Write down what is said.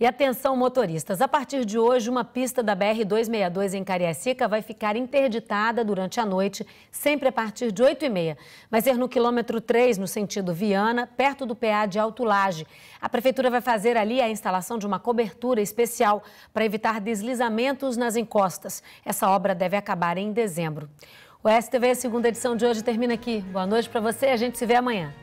E atenção motoristas, a partir de hoje uma pista da BR-262 em Cariacica vai ficar interditada durante a noite, sempre a partir de 8h30. Vai ser no quilômetro 3, no sentido Viana, perto do PA de Alto Laje. A prefeitura vai fazer ali a instalação de uma cobertura especial para evitar deslizamentos nas encostas. Essa obra deve acabar em dezembro. O STV segunda edição de hoje termina aqui. Boa noite para você, a gente se vê amanhã.